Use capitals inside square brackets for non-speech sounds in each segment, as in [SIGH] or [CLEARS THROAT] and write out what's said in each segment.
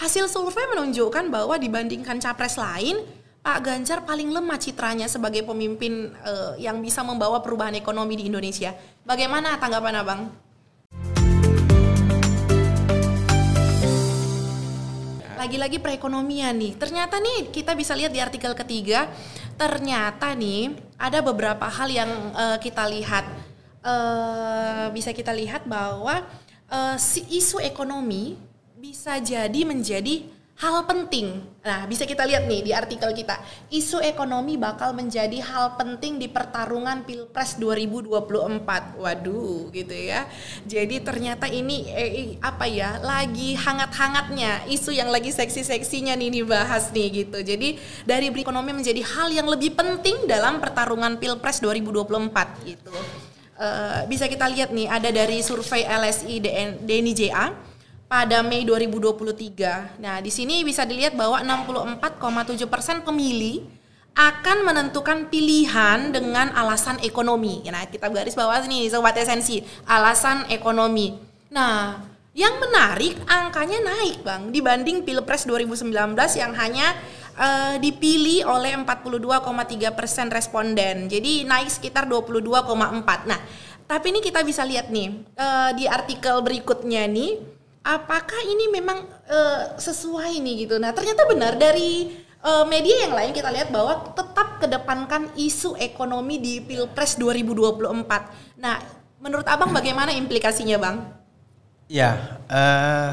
Hasil survei menunjukkan bahwa dibandingkan capres lain, Pak Ganjar paling lemah citranya sebagai pemimpin uh, yang bisa membawa perubahan ekonomi di Indonesia. Bagaimana tanggapan Abang? Lagi-lagi perekonomian nih. Ternyata nih kita bisa lihat di artikel ketiga, ternyata nih ada beberapa hal yang uh, kita lihat. Uh, bisa kita lihat bahwa uh, si isu ekonomi bisa jadi menjadi hal penting. Nah, bisa kita lihat nih di artikel kita. Isu ekonomi bakal menjadi hal penting di pertarungan Pilpres 2024. Waduh, gitu ya. Jadi ternyata ini eh, apa ya? Lagi hangat-hangatnya isu yang lagi seksi-seksinya nih dibahas nih gitu. Jadi dari ekonomi menjadi hal yang lebih penting dalam pertarungan Pilpres 2024 gitu. Uh, bisa kita lihat nih ada dari survei LSI DN, JA pada Mei 2023. Nah, di sini bisa dilihat bahwa 64,7% persen pemilih akan menentukan pilihan dengan alasan ekonomi. Nah, kita garis bawah nih sobat esensi, alasan ekonomi. Nah, yang menarik angkanya naik, Bang, dibanding Pilpres 2019 yang hanya uh, dipilih oleh 42,3% persen responden. Jadi naik sekitar 22,4. Nah, tapi ini kita bisa lihat nih uh, di artikel berikutnya nih apakah ini memang uh, sesuai nih gitu. Nah, ternyata benar dari uh, media yang lain kita lihat bahwa tetap kedepankan isu ekonomi di Pilpres 2024. Nah, menurut Abang [CLEARS THROAT] bagaimana implikasinya, Bang? Ya, uh,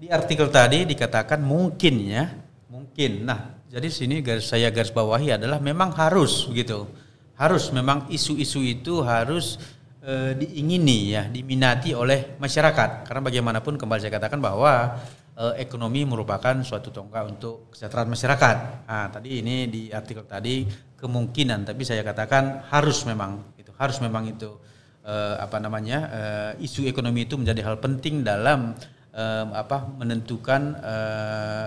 di artikel tadi dikatakan mungkin ya, mungkin. Nah, jadi sini garis saya garis bawahi adalah memang harus begitu. Harus memang isu-isu itu harus eh, diingini ya, diminati oleh masyarakat. Karena bagaimanapun kembali saya katakan bahwa eh, ekonomi merupakan suatu tonggak untuk kesejahteraan masyarakat. Nah, tadi ini di artikel tadi kemungkinan, tapi saya katakan harus memang itu harus memang itu eh, apa namanya eh, isu ekonomi itu menjadi hal penting dalam eh, apa menentukan eh,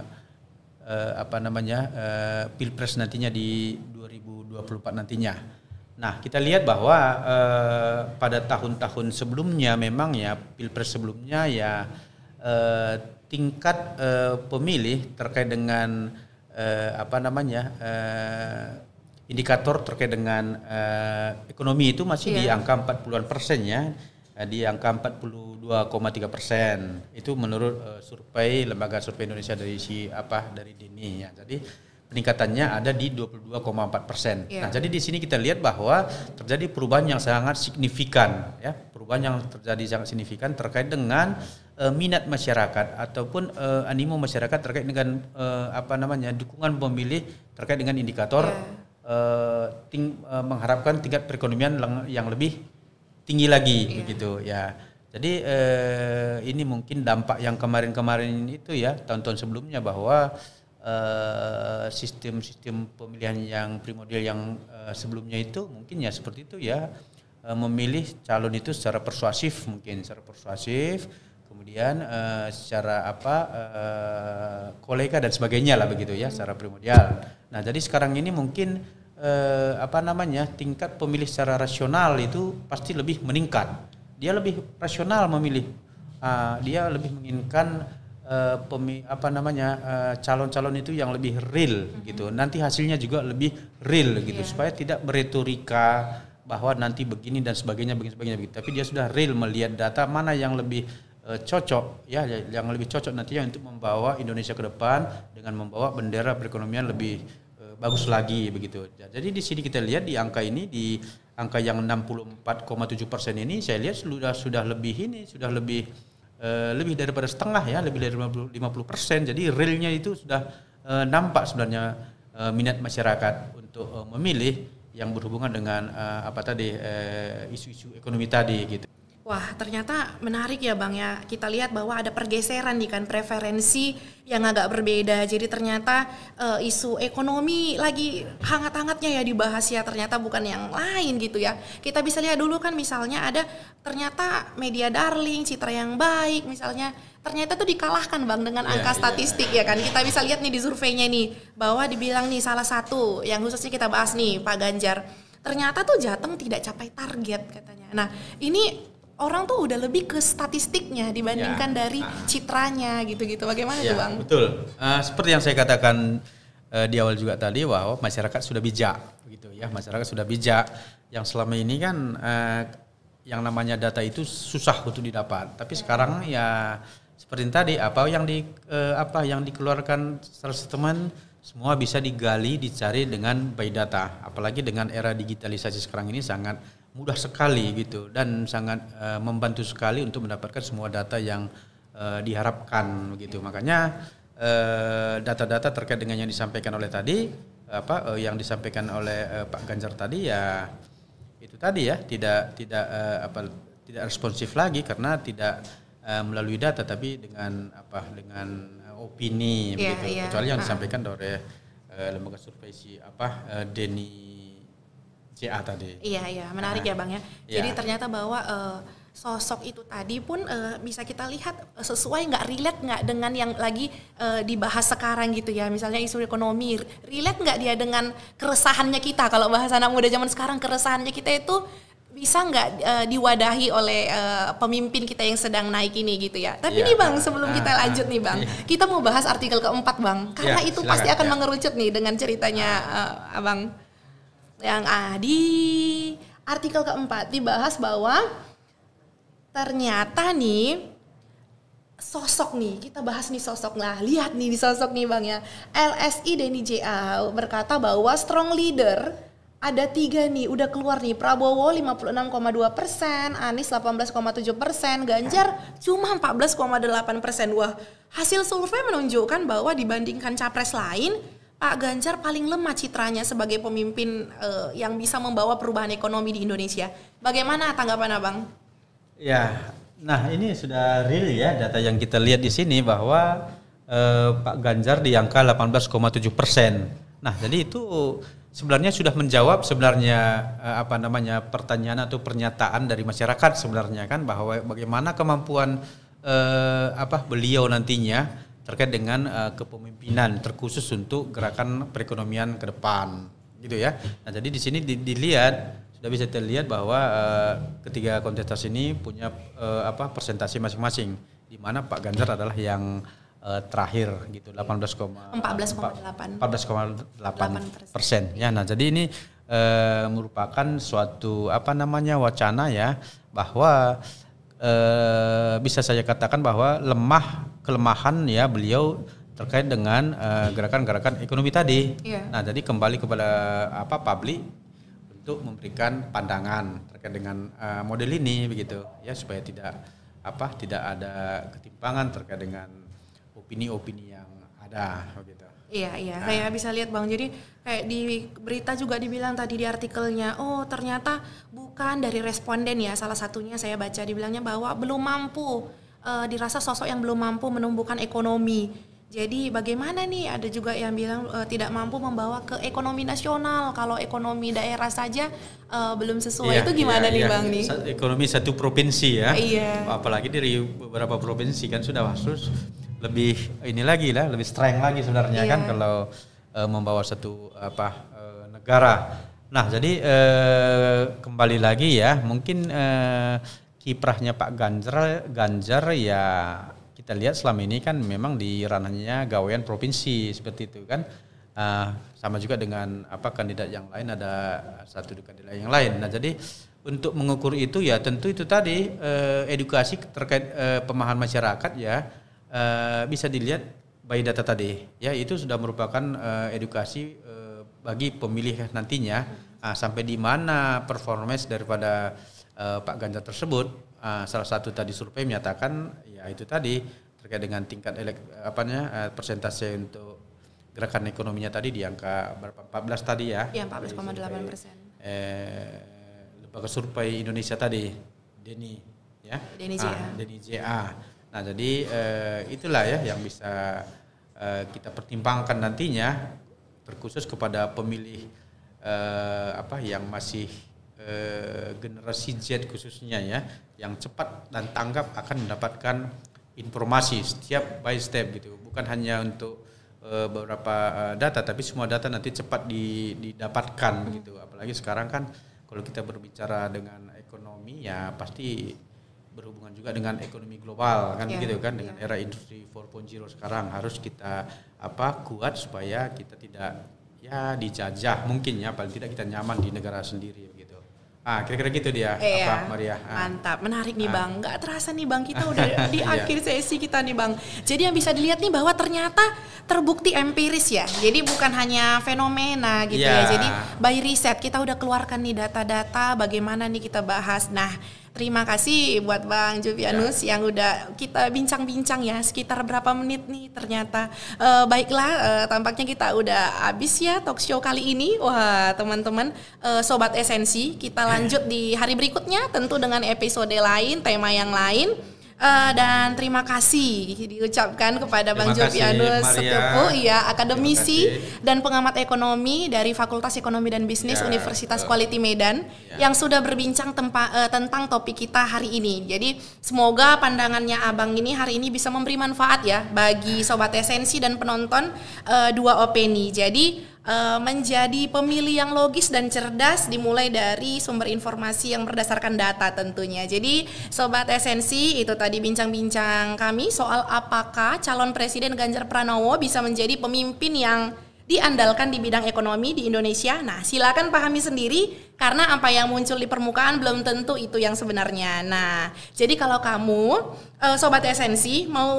apa namanya eh, pilpres nantinya di 2024 nantinya. Nah, kita lihat bahwa eh, pada tahun-tahun sebelumnya memang ya pilpres sebelumnya ya eh, tingkat eh, pemilih terkait dengan eh, apa namanya eh, indikator terkait dengan eh, ekonomi itu masih yeah. Iya. Ya. di angka 40-an persen ya di angka 42,3 persen itu menurut uh, survei lembaga survei Indonesia dari si apa dari Dini ya. Jadi peningkatannya ada di 22,4 persen. Yeah. Nah, jadi di sini kita lihat bahwa terjadi perubahan yang sangat signifikan, ya, perubahan yang terjadi sangat signifikan terkait dengan uh, minat masyarakat ataupun uh, animo masyarakat terkait dengan uh, apa namanya dukungan pemilih terkait dengan indikator yeah. Iya. uh, ting uh, mengharapkan tingkat perekonomian yang lebih tinggi lagi, yeah. begitu, ya. Jadi ini mungkin dampak yang kemarin-kemarin itu ya tahun-tahun sebelumnya bahwa Eh, sistem-sistem uh, pemilihan yang primordial yang uh, sebelumnya itu mungkin ya seperti itu ya uh, memilih calon itu secara persuasif mungkin secara persuasif kemudian uh, secara apa uh, kolega dan sebagainya lah begitu ya secara primordial. Nah jadi sekarang ini mungkin uh, apa namanya tingkat pemilih secara rasional itu pasti lebih meningkat. Dia lebih rasional memilih, uh, dia lebih menginginkan Eh, pemi, apa namanya eh, calon-calon uh, itu yang lebih real mm-hmm. gitu. Nanti hasilnya juga lebih real gitu iya. supaya tidak beretorika bahwa nanti begini dan sebagainya begini sebagainya begitu. Tapi dia sudah real melihat data mana yang lebih uh, cocok ya, ya yang lebih cocok nantinya untuk membawa Indonesia ke depan dengan membawa bendera perekonomian lebih uh, bagus lagi begitu. Jadi di sini kita lihat di angka ini di angka yang 64,7 persen ini saya lihat sudah sudah lebih ini sudah lebih uh, lebih daripada setengah ya, lebih dari 50 persen. Jadi realnya itu sudah uh, nampak sebenarnya uh, minat masyarakat untuk uh, memilih yang berhubungan dengan uh, apa tadi isu-isu uh, isu -isu ekonomi tadi gitu. Wah, ternyata menarik ya Bang ya. Kita lihat bahwa ada pergeseran nih kan preferensi yang agak berbeda. Jadi ternyata uh, isu ekonomi lagi hangat-hangatnya ya dibahas ya. Ternyata bukan yang lain gitu ya. Kita bisa lihat dulu kan misalnya ada ternyata media darling, citra yang baik misalnya ternyata tuh dikalahkan bang dengan yeah, angka yeah. statistik ya kan kita bisa lihat nih di surveinya nih bahwa dibilang nih salah satu yang khususnya kita bahas nih Pak Ganjar ternyata tuh Jateng tidak capai target katanya nah ini orang tuh udah lebih ke statistiknya dibandingkan ya. dari nah. citranya gitu-gitu. Bagaimana ya, tuh Bang? Betul. Uh, seperti yang saya katakan uh, di awal juga tadi bahwa masyarakat sudah bijak gitu ya. Masyarakat sudah bijak yang selama ini kan uh, yang namanya data itu susah untuk didapat. Tapi ya. sekarang ya seperti tadi apa yang di uh, apa yang dikeluarkan secara teman semua bisa digali, dicari dengan by data. Apalagi dengan era digitalisasi sekarang ini sangat mudah sekali gitu dan sangat uh, membantu sekali untuk mendapatkan semua data yang uh, diharapkan gitu. Makanya eh, data-data uh, terkait dengan yang disampaikan oleh tadi apa uh, yang disampaikan oleh uh, Pak Ganjar tadi ya itu tadi ya tidak tidak uh, apa tidak responsif lagi karena tidak uh, melalui data tapi dengan apa dengan opini yeah, begitu yeah. kecuali yang disampaikan oleh uh, lembaga survei si apa uh, Deni CA iya. tadi. Iya iya, menarik nah, ya Bang ya. ya. Jadi ternyata bahwa uh, sosok itu tadi pun uh, bisa kita lihat eh, sesuai nggak relate nggak dengan yang lagi uh, dibahas sekarang gitu ya misalnya isu ekonomi relate nggak dia dengan keresahannya kita kalau bahasa anak muda zaman sekarang keresahannya kita itu bisa nggak uh, diwadahi oleh uh, pemimpin kita yang sedang naik ini gitu ya. Tapi ya, nih bang, sebelum nah, kita ah, ah, lanjut nih bang, iya. kita mau bahas artikel keempat bang, karena ya, itu silakan, pasti akan iya. mengerucut nih dengan ceritanya uh, abang yang ah, di artikel keempat dibahas bahwa ternyata nih sosok nih kita bahas nih sosok lah lihat nih di sosok nih bang ya LSI Denny JA berkata bahwa strong leader ada tiga nih udah keluar nih Prabowo 56,2 persen Anies 18,7 persen Ganjar cuma 14,8 persen wah hasil survei menunjukkan bahwa dibandingkan capres lain Pak Ganjar paling lemah citranya sebagai pemimpin uh, yang bisa membawa perubahan ekonomi di Indonesia. Bagaimana tanggapan Abang? Ya, nah ini sudah real ya data yang kita lihat di sini bahwa uh, Pak Ganjar di angka 18,7 persen. Nah, jadi itu sebenarnya sudah menjawab sebenarnya uh, apa namanya pertanyaan atau pernyataan dari masyarakat sebenarnya kan bahwa bagaimana kemampuan uh, apa beliau nantinya terkait dengan uh, kepemimpinan terkhusus untuk gerakan perekonomian ke depan gitu ya. Nah, jadi di sini dilihat sudah bisa terlihat bahwa uh, ketiga kontestasi ini punya uh, apa persentase masing-masing di mana Pak Ganjar adalah yang uh, terakhir gitu 18,8 14,8 persen ya nah jadi ini uh, merupakan suatu apa namanya wacana ya bahwa eh, bisa saya katakan bahwa lemah kelemahan ya beliau terkait dengan gerakan eh, gerakan-gerakan ekonomi tadi. Yeah. Nah, jadi kembali kepada apa publik untuk memberikan pandangan terkait dengan eh, model ini begitu ya supaya tidak apa tidak ada ketimpangan terkait dengan opini-opini yang ada begitu. Iya iya, nah. kayak bisa lihat bang. Jadi kayak di berita juga dibilang tadi di artikelnya, oh ternyata bukan dari responden ya. Salah satunya saya baca dibilangnya bahwa belum mampu, e, dirasa sosok yang belum mampu menumbuhkan ekonomi. Jadi bagaimana nih? Ada juga yang bilang e, tidak mampu membawa ke ekonomi nasional. Kalau ekonomi daerah saja e, belum sesuai. Iya, Itu gimana iya, nih iya. bang nih? Ekonomi satu provinsi ya. Iya. Apalagi dari beberapa provinsi kan sudah khusus lebih ini lagi lah, lebih strength lagi sebenarnya yeah. kan iya. kalau e, membawa satu apa e, negara. Nah, jadi e, kembali lagi ya, mungkin e, kiprahnya Pak Ganjar Ganjar ya kita lihat selama ini kan memang di ranahnya gawean provinsi seperti itu kan. E, sama juga dengan apa kandidat yang lain ada satu kandidat yang lain. Nah, jadi untuk mengukur itu ya tentu itu tadi eh, edukasi terkait eh, pemahaman masyarakat ya uh, bisa dilihat by data tadi ya itu sudah merupakan uh, edukasi uh, bagi pemilih nantinya uh, sampai di mana performance daripada uh, Pak Ganjar tersebut uh, salah satu tadi survei menyatakan ya itu tadi terkait dengan tingkat elek apanya uh, persentase untuk gerakan ekonominya tadi di angka berapa 14 tadi ya? Iya 14,8 persen. Eh, lembaga survei Indonesia tadi, Deni ya. Deni JA. Ah, Deni JA Nah jadi uh, itulah ya yang bisa uh, kita pertimbangkan nantinya terkhusus kepada pemilih uh, apa yang masih generasi Z khususnya ya yang cepat dan tanggap akan mendapatkan informasi setiap by step gitu bukan hanya untuk beberapa data tapi semua data nanti cepat didapatkan hmm. gitu apalagi sekarang kan kalau kita berbicara dengan ekonomi ya pasti berhubungan juga dengan ekonomi global kan yeah. begitu kan dengan yeah. era industri 4.0 sekarang harus kita apa kuat supaya kita tidak ya dijajah mungkin ya paling tidak kita nyaman di negara sendiri gitu Ah, kira-kira gitu dia yeah. apa Maria. Ah. Mantap, menarik nih ah. Bang. Gak terasa nih Bang kita [LAUGHS] udah di iya. akhir sesi kita nih Bang. Jadi yang bisa dilihat nih bahwa ternyata terbukti empiris ya. Jadi bukan hanya fenomena gitu yeah. ya. Iya. Jadi by riset kita udah keluarkan nih data-data bagaimana nih kita bahas. Nah, Terima kasih buat Bang Jovianus ya. yang udah kita bincang-bincang ya sekitar berapa menit nih ternyata. e, baiklah, e, tampaknya kita udah habis ya talk show kali ini. Wah, teman-teman e, sobat esensi, kita lanjut di hari berikutnya tentu dengan episode lain, tema yang lain. Uh, dan terima kasih diucapkan kepada terima Bang Jovianus Setiopo, ya akademisi dan pengamat ekonomi dari Fakultas Ekonomi dan Bisnis ya, Universitas eh, Quality Medan ya. yang sudah berbincang tempa, uh, tentang topik kita hari ini. Jadi semoga pandangannya Abang ini hari ini bisa memberi manfaat ya bagi sobat esensi dan penonton uh, dua opini. Jadi Eh, menjadi pemilih yang logis dan cerdas dimulai dari sumber informasi yang berdasarkan data tentunya. Jadi sobat esensi itu tadi bincang-bincang kami soal apakah calon presiden Ganjar Pranowo bisa menjadi pemimpin yang diandalkan di bidang ekonomi di Indonesia. Nah, silakan pahami sendiri karena apa yang muncul di permukaan belum tentu itu yang sebenarnya. Nah, jadi kalau kamu eh, sobat esensi mau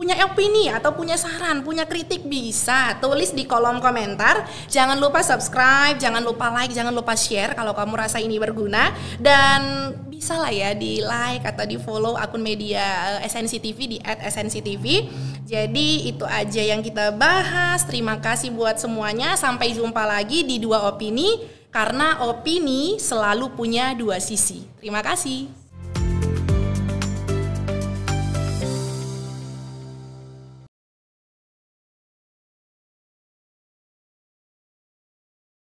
punya opini atau punya saran, punya kritik bisa tulis di kolom komentar. Jangan lupa subscribe, jangan lupa like, jangan lupa share kalau kamu rasa ini berguna dan bisa lah ya di like atau di follow akun media eh, SNC TV di @snctv. Jadi itu aja yang kita bahas. Terima kasih buat semuanya. Sampai jumpa lagi di dua opini karena opini selalu punya dua sisi. Terima kasih.